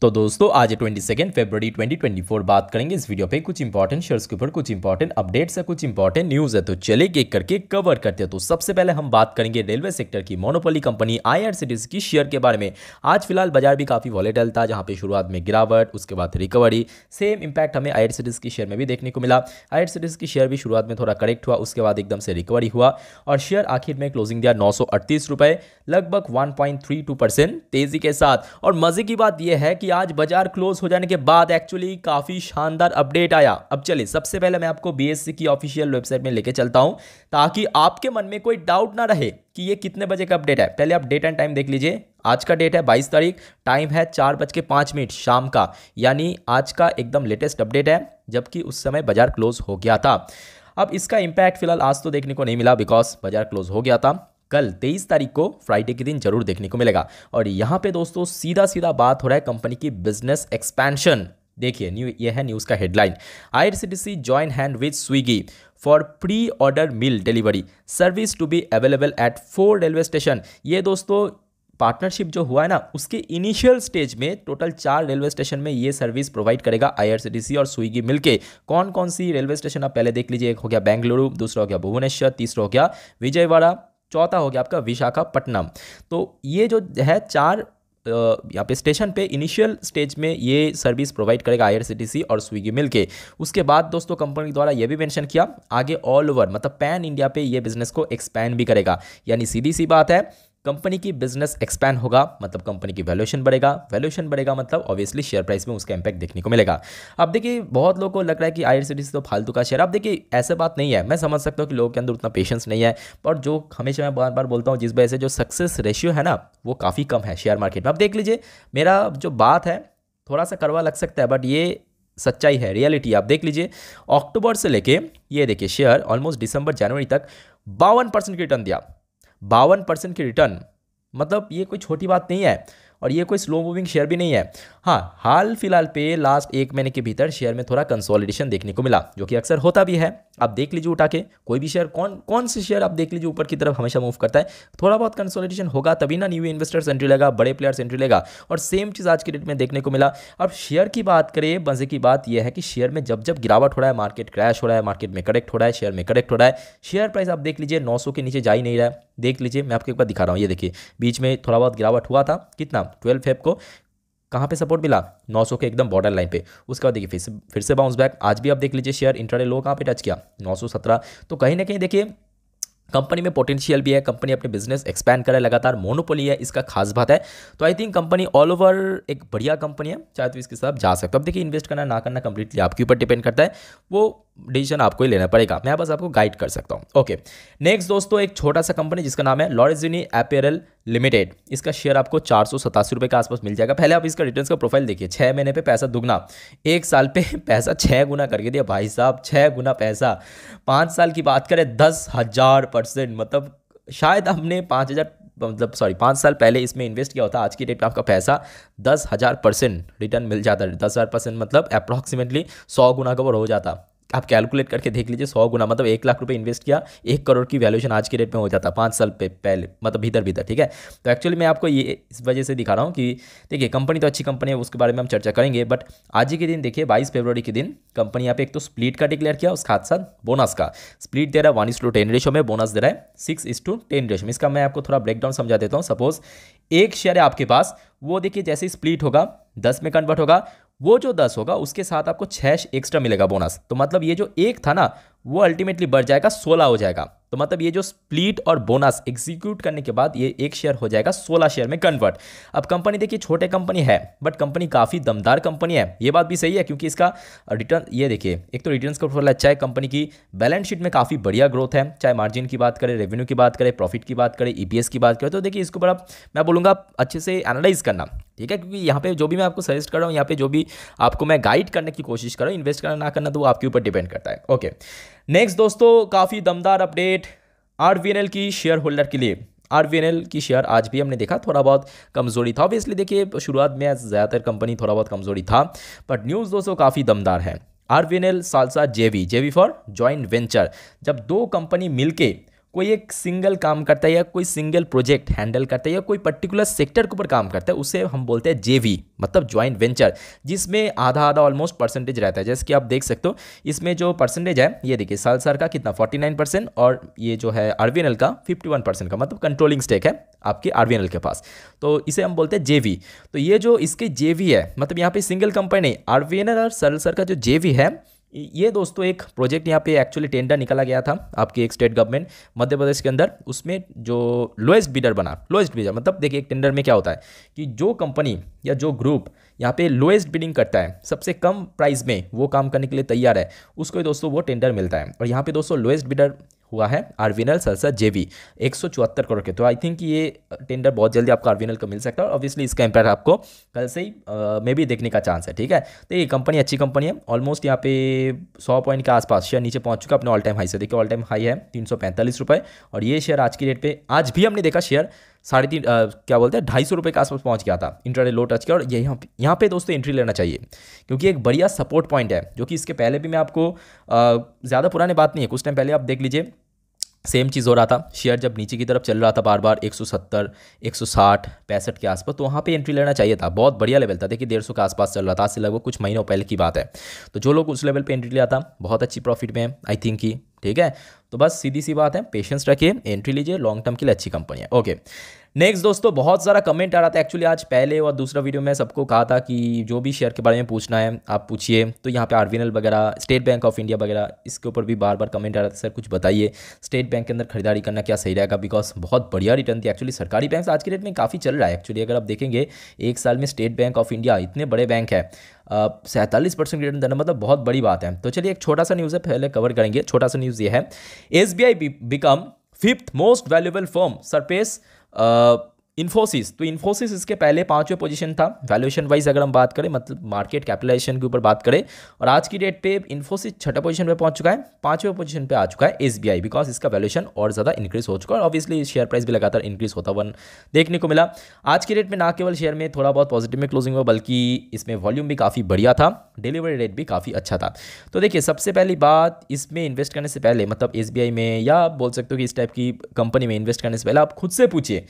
तो दोस्तों आज twenty second February twenty twenty four बात करेंगे इस वीडियो पे कुछ इंपॉर्टेंट शेयर्स के ऊपर कुछ इंपॉर्टेंट अपडेट्स है कुछ इंपॉर्टेंट न्यूज है तो चले एक करके कवर करते हैं तो सबसे पहले हम बात करेंगे रेलवे सेक्टर की मोनोपोली कंपनी आईआरसीटीसी की शेयर के बारे में आज फिलहाल बाजार भी काफी वॉलेटल था जहाँ पे शुरुआत में गिरावट उसके बाद रिकवरी सेम इंपैक्ट हमें आई की शेयर में भी देखने को मिला आई की शेयर भी शुरुआत में थोड़ा करेक्ट हुआ उसके बाद एकदम से रिकवरी हुआ और शेयर आखिर में क्लोजिंग दिया नौ लगभग वन तेजी के साथ और मजे की बात यह है कि आज बाजार क्लोज हो जाने के बाद एक्चुअली काफ़ी शानदार अपडेट आया अब चलिए सबसे पहले मैं आपको बीएससी की ऑफिशियल वेबसाइट में लेके चलता हूं ताकि आपके मन में कोई डाउट ना रहे कि ये कितने बजे का अपडेट है पहले आप डेट एंड टाइम देख लीजिए आज का डेट है 22 तारीख टाइम है चार बज के पाँच मिनट शाम का यानी आज का एकदम लेटेस्ट अपडेट है जबकि उस समय बाजार क्लोज हो गया था अब इसका इम्पैक्ट फिलहाल आज तो देखने को नहीं मिला बिकॉज बाजार क्लोज हो गया था कल तेईस तारीख को फ्राइडे के दिन जरूर देखने को मिलेगा और यहाँ पे दोस्तों सीधा सीधा बात हो रहा है कंपनी की बिजनेस एक्सपेंशन देखिए न्यू ये है न्यूज़ का headline IRCTC join hand with Swiggy for pre order meal delivery service to be available at four railway station ये दोस्तों पार्टनरशिप जो हुआ है ना उसके इनिशियल स्टेज में टोटल चार रेलवे स्टेशन में ये सर्विस प्रोवाइड करेगा आईआरसीटीसी और स्विगी मिलके कौन कौन सी रेलवे स्टेशन आप पहले देख लीजिए एक हो गया बेंगलुरु दूसरा हो गया भुवनेश्वर तीसरा हो गया विजयवाड़ा चौथा हो गया आपका विशाखापट्टनम तो ये जो है चार यहाँ पे स्टेशन पे इनिशियल स्टेज में ये सर्विस प्रोवाइड करेगा आईआरसीटीसी और स्विगी मिलके उसके बाद दोस्तों कंपनी द्वारा ये भी मेंशन किया आगे ऑल ओवर मतलब पैन इंडिया पे ये बिजनेस को एक्सपैंड भी करेगा यानी सीधी सी बात है कंपनी की बिजनेस एक्सपैंड होगा मतलब कंपनी की वैल्यूएशन बढ़ेगा वैल्यूएशन बढ़ेगा मतलब ऑब्वियसली शेयर प्राइस में उसका इंपैक्ट देखने को मिलेगा अब देखिए बहुत लोगों को लग रहा है कि आई तो फालतू का शेयर अब देखिए ऐसे बात नहीं है मैं समझ सकता हूँ कि लोगों के अंदर उतना पेशेंस नहीं है और जो हमेशा मैं बार बार बोलता हूँ जिस वजह से जो सक्सेस रेशियो है ना वो काफ़ी कम है शेयर मार्केट में अब देख लीजिए मेरा जो बात है थोड़ा सा करवा लग सकता है बट ये सच्चाई है रियलिटी आप देख लीजिए अक्टूबर से लेके ये देखिए शेयर ऑलमोस्ट दिसंबर जनवरी तक बावन परसेंट रिटर्न दिया बावन परसेंट की रिटर्न मतलब ये कोई छोटी बात नहीं है और ये कोई स्लो मूविंग शेयर भी नहीं है हाँ हाल फिलहाल पे लास्ट एक महीने के भीतर शेयर में थोड़ा कंसोलिडेशन देखने को मिला जो कि अक्सर होता भी है आप देख लीजिए उठा के कोई भी शेयर कौन कौन से शेयर आप देख लीजिए ऊपर की तरफ हमेशा मूव करता है थोड़ा बहुत कंसोलिडेशन होगा तभी ना न्यू इन्वेस्टर्स एंट्री लेगा बड़े प्लेयर्स एंट्री लेगा और सेम चीज़ आज के डेट में देखने को मिला अब शेयर की बात करें मजे की बात यह है कि शेयर में जब जब गिरावट हो रहा है मार्केट क्रैश हो रहा है मार्केट में करेक्ट हो रहा है शेयर में करेक्ट हो रहा है शेयर प्राइस आप देख लीजिए नौ के नीचे जा ही नहीं रहा है देख लीजिए मैं आपको एक बार दिखा रहा हूँ ये देखिए बीच में थोड़ा बहुत गिरावट हुआ था कितना ट्वेल्व फेब को कहाँ पे सपोर्ट मिला 900 के एकदम बॉर्डर लाइन पे उसके बाद देखिए फिर से फिर से बाउंस बैक आज भी आप देख लीजिए शेयर इंटरडे लो कहाँ पे टच किया 917 तो कहीं ना कहीं देखिए कंपनी में पोटेंशियल भी है कंपनी अपने बिजनेस एक्सपैंड करे लगातार मोनोपोली है इसका खास बात है तो I think company all over एक बढ़िया कंपनी है चाहे तो इसके साथ जा सकते हो अब देखिए इन्वेस्ट करना ना करना कंप्लीटली आपके ऊपर डिपेंड करता है वो डिसीजन आपको ही लेना पड़ेगा मैं बस आपको गाइड कर सकता हूँ ओके नेक्स्ट दोस्तों एक छोटा सा कंपनी जिसका नाम है लॉरिजिनी एपेरल लिमिटेड इसका शेयर आपको चार सौ सतासी रुपये के आसपास मिल जाएगा पहले आप इसका रिटर्न का प्रोफाइल देखिए छः महीने पे पैसा दुगना एक साल पे पैसा छः गुना करके दिया भाई साहब छः गुना पैसा पाँच साल की बात करें दस हज़ार परसेंट मतलब शायद हमने पाँच हज़ार मतलब सॉरी पाँच साल पहले इसमें इन्वेस्ट किया होता आज की डेट में आपका पैसा दस हज़ार परसेंट रिटर्न मिल जाता है दस हज़ार परसेंट मतलब अप्रॉक्सीमेटली सौ गुना कवर हो जाता आप कैलकुलेट करके देख लीजिए सौ गुना मतलब एक लाख रुपये इन्वेस्ट किया एक करोड़ की वैल्यूशन आज के डेट में हो जाता पाँच साल पे पहले मतलब भीतर भीतर ठीक है तो एक्चुअली मैं आपको ये इस वजह से दिखा रहा हूँ कि देखिए कंपनी तो अच्छी कंपनी है उसके बारे में हम चर्चा करेंगे बट आज ही के दिन देखिए बाईस फेब्रवरी के दिन कंपनी यहाँ पे एक तो स्प्लिट का डिक्लेयर किया उसके साथ साथ बोनस का स्प्लिट दे रहा है one is to ten ratio में बोनस दे रहा है सिक्स इस टू टेन रेशो में इसका मैं आपको थोड़ा ब्रेकडाउन समझा देता हूँ सपोज एक शेयर है आपके पास वो देखिए जैसे स्प्लिट होगा दस में कन्वर्ट होगा वो जो दस होगा उसके साथ आपको छः एक्स्ट्रा मिलेगा बोनस तो मतलब ये जो एक था ना वो अल्टीमेटली बढ़ जाएगा सोलह हो जाएगा तो मतलब ये जो स्प्लिट और बोनस एग्जीक्यूट करने के बाद ये एक शेयर हो जाएगा सोलह शेयर में कन्वर्ट अब कंपनी देखिए छोटे कंपनी है बट कंपनी काफ़ी दमदार कंपनी है ये बात भी सही है क्योंकि इसका रिटर्न ये देखिए एक तो रिटर्न का प्रोफाइल अच्छा है कंपनी की बैलेंस शीट में काफ़ी बढ़िया ग्रोथ है चाहे मार्जिन की बात करें रेवेन्यू की बात करें प्रॉफिट की बात करें ई e की बात करें तो देखिए इसको बड़ा मैं बोलूँगा अच्छे से एनालाइज करना ठीक है क्योंकि यहाँ पे जो भी मैं आपको सजेस्ट कर रहा हूँ यहाँ पे जो भी आपको मैं गाइड करने की कोशिश कर रहा हूँ इन्वेस्ट करना ना करना तो वो आपके ऊपर डिपेंड करता है ओके नेक्स्ट दोस्तों काफ़ी दमदार अपडेट आर की शेयर होल्डर के लिए आर की शेयर आज भी हमने देखा थोड़ा बहुत कमज़ोरी था ऑब्वियसली देखिए शुरुआत में ज़्यादातर कंपनी थोड़ा बहुत कमज़ोरी था बट न्यूज़ दोस्तों काफ़ी दमदार है आर वी एन एल सालसा JV JV for joint venture जब दो कंपनी मिलके कोई एक सिंगल काम करता है या कोई सिंगल प्रोजेक्ट हैंडल करता है या कोई पर्टिकुलर सेक्टर के ऊपर काम करता है उसे हम बोलते हैं जेवी मतलब ज्वाइंट वेंचर जिसमें आधा आधा ऑलमोस्ट परसेंटेज रहता है जैसे कि आप देख सकते हो इसमें जो परसेंटेज है ये देखिए साल सर का कितना 49 परसेंट और ये जो है आरवीएनएल का फिफ्टी वन परसेंट का मतलब कंट्रोलिंग स्टेक है आपके आरवीएनएल के पास तो इसे हम बोलते हैं जेवी तो ये जो इसके जेवी है मतलब यहाँ पे सिंगल कंपनी आरवीएनएल और सरल सर का जो जेवी है ये दोस्तों एक प्रोजेक्ट यहाँ पे एक्चुअली टेंडर निकाला गया था आपके एक स्टेट गवर्नमेंट मध्य प्रदेश के अंदर उसमें जो लोएस्ट बिडर बना लोएस्ट बिडर मतलब देखिए एक टेंडर में क्या होता है कि जो कंपनी या जो ग्रुप यहाँ पे लोएस्ट बिडिंग करता है सबसे कम प्राइस में वो काम करने के लिए तैयार है उसको दोस्तों वो टेंडर मिलता है और यहाँ पर दोस्तों लोएस्ट बिडर हुआ है आरविनल सरसा जेवी एक करोड़ के तो आई थिंक ये टेंडर uh, बहुत जल्दी आपको आरविनल का मिल सकता है और ऑब्वियसली इसका इंपैक्ट आपको कल से ही मे uh, भी देखने का चांस है ठीक है तो ये कंपनी अच्छी कंपनी है ऑलमोस्ट यहाँ पे सौ पॉइंट के आसपास शेयर नीचे पहुँच चुका है अपने ऑल टाइम हाई से देखिए ऑल टाइम हाई है तीन और ये शेयर आज की डेट पर आज भी हमने देखा शेयर साढ़े तीन क्या बोलते हैं ढाई सौ रुपये के आसपास पहुंच गया था इंटरडे लो टच किया और यहाँ यहाँ पे दोस्तों एंट्री लेना चाहिए क्योंकि एक बढ़िया सपोर्ट पॉइंट है जो कि इसके पहले भी मैं आपको ज़्यादा पुराने बात नहीं है कुछ टाइम पहले आप देख लीजिए सेम चीज़ हो रहा था शेयर जब नीचे की तरफ चल रहा था बार बार 170, 160, पैंसठ के आसपास तो वहाँ पे एंट्री लेना चाहिए था बहुत बढ़िया लेवल था देखिए डेढ़ सौ के आसपास चल रहा था आज से लगभग कुछ महीनों पहले की बात है तो जो लोग उस लेवल पे एंट्री लिया था बहुत अच्छी प्रॉफिट में है आई थिंक की ठीक है तो बस सीधी सी बात है पेशेंस रखिए एंट्री लीजिए लॉन्ग टर्म के लिए अच्छी कंपनी है ओके नेक्स्ट दोस्तों बहुत सारा कमेंट आ रहा था एक्चुअली आज पहले और दूसरा वीडियो में सबको कहा था कि जो भी शेयर के बारे में पूछना है आप पूछिए तो यहाँ पे आरवीएनएल वगैरह स्टेट बैंक ऑफ इंडिया वगैरह इसके ऊपर भी बार बार कमेंट आ रहा था सर कुछ बताइए स्टेट बैंक के अंदर खरीदारी करना क्या सही रहेगा बिकॉज बहुत बढ़िया रिटर्न थी एक्चुअली सरकारी बैंक आज के डेट में काफ़ी चल रहा है एक्चुअली अगर आप देखेंगे एक साल में स्टेट बैंक ऑफ इंडिया इतने बड़े बैंक है सैंतालीस परसेंट रिटर्न देना मतलब बहुत बड़ी बात है तो चलिए एक छोटा सा न्यूज़ है पहले कवर करेंगे छोटा सा न्यूज़ ये है as become fifth most valuable firm surpass Infosys तो इन्फोसिस इसके पहले पांचवें पोजीशन था वैल्यूएशन वाइज अगर हम बात करें मतलब मार्केट कैपिटलाइजेशन के ऊपर बात करें और आज की डेट पे इन्फोसिस छठा पोजीशन पे पहुंच चुका है पांचवें पोजीशन पे आ चुका है एस बिकॉज इसका वैल्यूएशन और ज़्यादा इंक्रीज हो चुका है ऑब्वियसली शेयर प्राइस भी लगातार इंक्रीज होता हुआ देखने को मिला आज की डेट में ना केवल शेयर में थोड़ा बहुत पॉजिटिव में क्लोजिंग हुआ बल्कि इसमें वॉल्यूम भी काफ़ी बढ़िया था डिलीवरी रेट भी काफ़ी अच्छा था तो देखिए सबसे पहली बात इसमें इन्वेस्ट करने से पहले मतलब एस में या बोल सकते हो कि इस टाइप की कंपनी में इन्वेस्ट करने से पहले आप खुद से पूछिए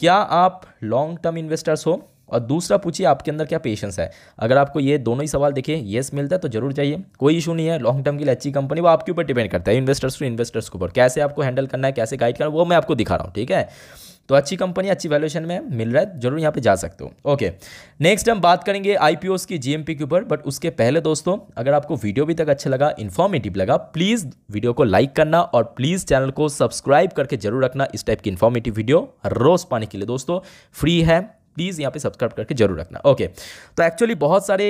क्या आप लॉन्ग टर्म इन्वेस्टर्स हो और दूसरा पूछिए आपके अंदर क्या पेशेंस है अगर आपको ये दोनों ही सवाल देखें येस मिलता है तो जरूर जाइए कोई इशू नहीं है लॉन्ग टर्म के लिए अच्छी कंपनी वो आपके ऊपर डिपेंड करता है इन्वेस्टर्स टू इन्वेस्टर्स के ऊपर कैसे आपको हैंडल करना है कैसे गाइड करना है वो मैं आपको दिखा रहा हूँ ठीक है तो अच्छी कंपनी अच्छी वैल्यूएशन में मिल रहा है जरूर यहाँ पे जा सकते हो ओके नेक्स्ट हम बात करेंगे आई की जीएमपी के ऊपर बट उसके पहले दोस्तों अगर आपको वीडियो भी तक अच्छा लगा इन्फॉर्मेटिव लगा प्लीज़ वीडियो को लाइक करना और प्लीज़ चैनल को सब्सक्राइब करके जरूर रखना इस टाइप की इन्फॉर्मेटिव वीडियो रोज़ पाने के लिए दोस्तों फ्री है प्लीज़ यहाँ पे सब्सक्राइब करके जरूर रखना ओके तो एक्चुअली बहुत सारे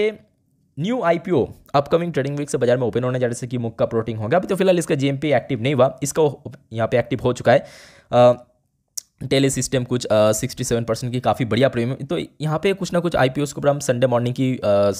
new IPO upcoming trading week से बाजार में ओपन होने जा रहे जैसे कि मुख का प्रोटीन होगा अभी तो फिलहाल इसका जीएमपी एक्टिव नहीं हुआ इसका यहाँ पे एक्टिव हो चुका है टेली सिस्टम कुछ सिक्सटी सेवन परसेंट की काफ़ी बढ़िया प्रीमियम तो यहाँ पे कुछ ना कुछ आई पी को हम संडे मॉर्निंग की आ, आ,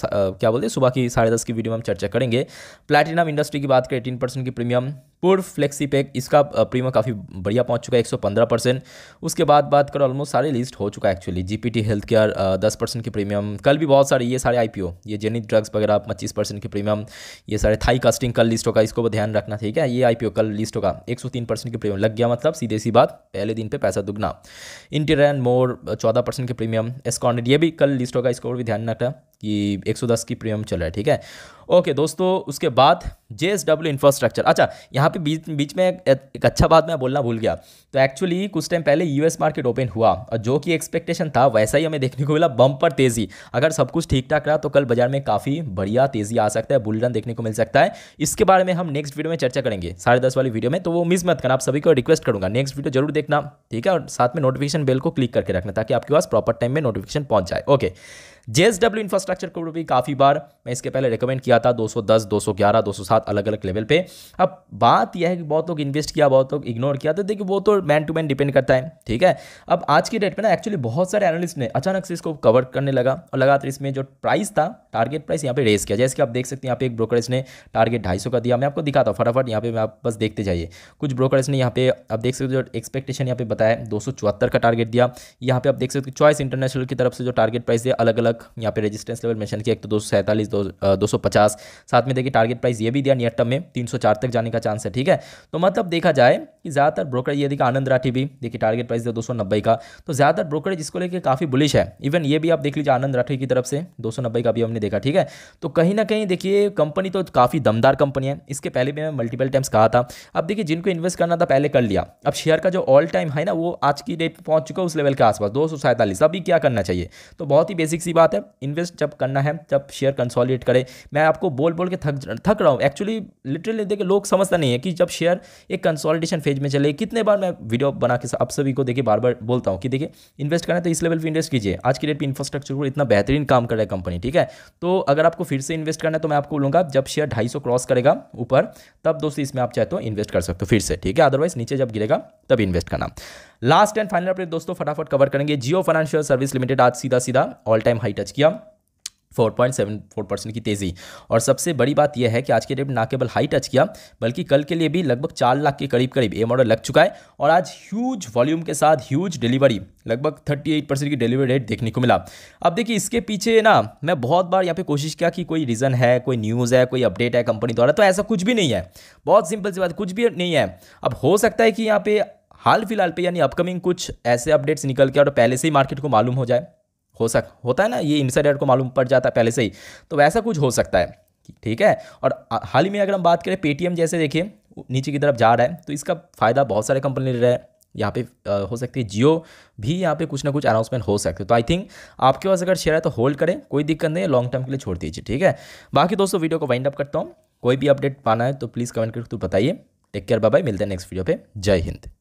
क्या बोलते हैं सुबह की साढ़े दस की वीडियो में हम चर्चा करेंगे प्लैटिनम इंडस्ट्री की बात करें एटीन परसेंट की प्रीमियम और फ्लेक्सी पैक इसका प्रीमियम काफ़ी बढ़िया पहुंच चुका है 115 परसेंट उसके बाद बात करो ऑलमोस्ट सारे लिस्ट हो चुका है एक्चुअली जीपीटी हेल्थ केयर दस परसेंट की प्रीमियम कल भी बहुत सारे ये सारे आईपीओ ये जेनिक ड्रग्स वगैरह पच्चीस परसेंट की प्रीमियम ये सारे थाई कास्टिंग कल लिस्ट होगा इसको ध्यान रखना ठीक है ये आई कल लिस्ट होगा एक परसेंट की प्रीमियम लग गया मतलब सीधे सी बात पहले दिन पर पैसा दुगना इंटीरियन मोर चौदह परसेंट की प्रीमियम एस्कॉन्डेड ये भी कल लिस्ट होगा इसको भी ध्यान रखना सौ 110 की प्रीमियम चल रहा है ठीक है ओके दोस्तों उसके बाद जे एस डब्ल्यू इंफ्रास्ट्रक्चर अच्छा यहाँ पे बीच बीच में एक, एक अच्छा बात मैं बोलना भूल गया तो एक्चुअली कुछ टाइम पहले यूएस मार्केट ओपन हुआ और जो कि एक्सपेक्टेशन था वैसा ही हमें देखने को मिला बम पर तेज़ी अगर सब कुछ ठीक ठाक रहा तो कल बाजार में काफ़ी बढ़िया तेज़ी आ सकता है बुलडन देखने को मिल सकता है इसके बारे में हम नेक्स्ट वीडियो में चर्चा करेंगे साढ़े दस वाली वीडियो में तो वो मिस मत करना आप सभी को रिक्वेस्ट करूँगा नेक्स्ट वीडियो जरूर देखना ठीक है और साथ में नोटिफिकेशन बेल को क्लिक करके रखना ताकि आपके पास प्रॉपर टाइम में नोटिफिकेशन पहुँच जाए ओके जेएसडब्ल्यू इंफ्रास्ट्रक्चर को भी काफ़ी बार मैं इसके पहले रिकमेंड किया था 210, 211, 207 अलग अलग लेवल पे अब बात यह है कि बहुत लोग इन्वेस्ट किया बहुत लोग इग्नोर किया तो देखिए वो तो मैन टू मैन डिपेंड करता है ठीक है अब आज की डेट में ना एक्चुअली बहुत सारे एनालिस्ट ने अचानक से इसको कवर करने लगा और लगातार इसमें जो प्राइस था टारगेट प्राइस यहाँ पे रेस किया जैसे कि आप देख सकते हैं यहाँ पे एक ब्रोकरेज ने टारगेट ढाई का दिया मैं आपको दिखाता हूँ फटाफट यहाँ पे मैं आप बस देखते जाइए कुछ ब्रोकरेज ने यहाँ पे आप देख सकते हो जो एक्सपेक्टेशन यहाँ पे बताया दो का टारगेट दिया यहाँ पे आप देख सकते हो चॉइस इंटरनेशनल की तरफ से जो टारगेट प्राइस है अलग अलग तक यहाँ पे रेजिस्टेंस लेवल मेंशन किया एक तो दो सौ सैंतालीस दो सौ पचास साथ में देखिए टारगेट प्राइस ये भी दिया नियर टर्म में तीन सौ चार तक जाने का चांस है ठीक है तो मतलब देखा जाए कि ज़्यादातर ब्रोकरेज ये देखिए आनंद राठी भी देखिए टारगेट प्राइस दो सौ नब्बे का तो ज़्यादातर ब्रोकरेज इसको लेकर काफ़ी बुलिश है इवन ये भी आप देख लीजिए आनंद राठी की तरफ से दो सौ नब्बे का भी हमने देखा ठीक है तो कहीं ना कहीं देखिए कंपनी तो काफ़ी दमदार कंपनी है इसके पहले भी मैं मल्टीपल टाइम्स कहा था अब देखिए जिनको इन्वेस्ट करना था पहले कर लिया अब शेयर का जो ऑल टाइम है ना वो आज की डेट पहुंच चुका है उस लेवल के आसपास दो सौ सैंतालीस अभी क्या करना चाहिए तो बहुत ही बेसिक सी बात बात है इन्वेस्ट जब करना है जब शेयर कंसोलिडेट करें मैं आपको बोल बोल के थक थक रहा हूँ एक्चुअली लिटरली देखिए लोग समझता नहीं है कि जब शेयर एक कंसोलिडेशन फेज में चले कितने बार मैं वीडियो बना के आप सभी को देखिए बार बार बोलता हूँ कि देखिए इन्वेस्ट करना है तो इस लेवल पर इन्वेस्ट कीजिए आज की डेट पर इंफ्रास्ट्रक्चर को इतना बेहतरीन काम कर रहा है कंपनी ठीक है तो अगर आपको फिर से इन्वेस्ट करना है तो मैं आपको बोलूँगा जब शेयर ढाई क्रॉस करेगा ऊपर तब दोस्तों इसमें आप चाहे तो इन्वेस्ट कर सकते हो फिर से ठीक है अदरवाइज नीचे जब गिरेगा तब इन्वेस्ट करना लास्ट एंड फाइनल अपडेट दोस्तों फटाफट कवर करेंगे जियो फाइनेंशियल सर्विस लिमिटेड आज सीधा सीधा ऑल टाइम हाई टच किया 4.74 परसेंट की तेज़ी और सबसे बड़ी बात यह है कि आज के डेट ना केवल हाई टच किया बल्कि कल के लिए भी लगभग चार लाख के करीब करीब ए मॉडल लग चुका है और आज ह्यूज वॉल्यूम के साथ ह्यूज डिलीवरी लगभग 38 परसेंट की डिलीवरी रेट देखने को मिला अब देखिए इसके पीछे ना मैं बहुत बार यहाँ पे कोशिश किया कि कोई रीज़न है कोई न्यूज़ है कोई अपडेट है कंपनी द्वारा तो ऐसा कुछ भी नहीं है बहुत सिंपल सी बात कुछ भी नहीं है अब हो सकता है कि यहाँ पे हाल फिलहाल पे यानी अपकमिंग कुछ ऐसे अपडेट्स निकल के और पहले से ही मार्केट को मालूम हो जाए हो सक होता है ना ये इंसाइडर को मालूम पड़ जाता है पहले से ही तो वैसा कुछ हो सकता है ठीक है और हाल ही में अगर हम बात करें पेटीएम जैसे देखिए नीचे की तरफ जा रहा है तो इसका फ़ायदा बहुत सारे कंपनी ले रहे हैं यहाँ पे हो सकती है जियो भी यहाँ पे कुछ ना कुछ अनाउंसमेंट हो सकते हैं तो आई थिंक आपके पास अगर शेयर है तो होल्ड करें कोई दिक्कत नहीं है लॉन्ग टर्म के लिए छोड़ दीजिए ठीक है बाकी दोस्तों वीडियो को वाइंड अप करता हूँ कोई भी अपडेट पाना है तो प्लीज़ कमेंट करके तो बताइए टेक केयर बाय मिलते हैं नेक्स्ट वीडियो पे जय हिंद